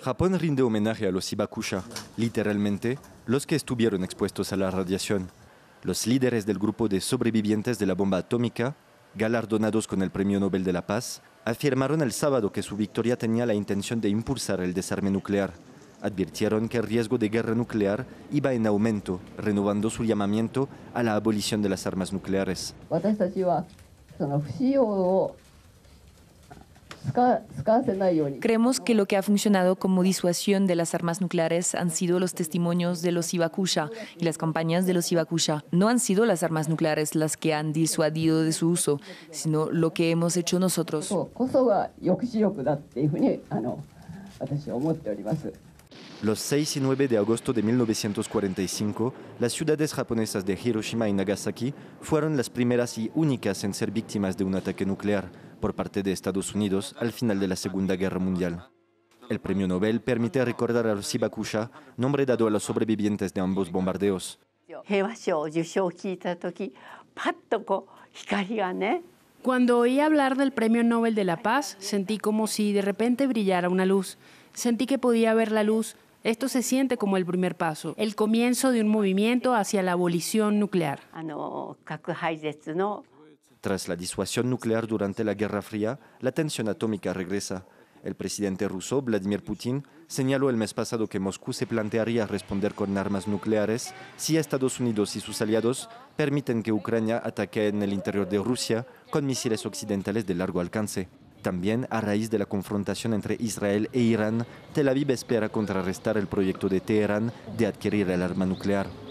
Japón rinde homenaje a los hibakusha, literalmente los que estuvieron expuestos a la radiación, los líderes del grupo de sobrevivientes de la bomba atómica, galardonados con el Premio Nobel de la Paz, afirmaron el sábado que su victoria tenía la intención de impulsar el desarme nuclear. Advirtieron que el riesgo de guerra nuclear iba en aumento, renovando su llamamiento a la abolición de las armas nucleares. Creemos que lo que ha funcionado como disuasión de las armas nucleares han sido los testimonios de los Ibakusha y las campañas de los Ibakusha. No han sido las armas nucleares las que han disuadido de su uso, sino lo que hemos hecho nosotros. Oh, los 6 y 9 de agosto de 1945, las ciudades japonesas de Hiroshima y Nagasaki fueron las primeras y únicas en ser víctimas de un ataque nuclear por parte de Estados Unidos al final de la Segunda Guerra Mundial. El premio Nobel permite recordar a Sibakusha, nombre dado a los sobrevivientes de ambos bombardeos. Cuando oí hablar del Premio Nobel de la Paz, sentí como si de repente brillara una luz. Sentí que podía ver la luz. Esto se siente como el primer paso, el comienzo de un movimiento hacia la abolición nuclear. Ah, tras la disuasión nuclear durante la Guerra Fría, la tensión atómica regresa. El presidente ruso, Vladimir Putin, señaló el mes pasado que Moscú se plantearía responder con armas nucleares si Estados Unidos y sus aliados permiten que Ucrania ataque en el interior de Rusia con misiles occidentales de largo alcance. También, a raíz de la confrontación entre Israel e Irán, Tel Aviv espera contrarrestar el proyecto de Teherán de adquirir el arma nuclear.